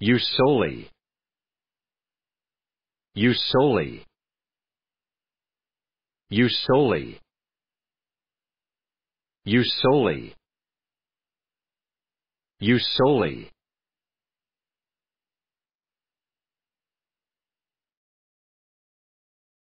You solely. You solely. You solely. You solely. You solely.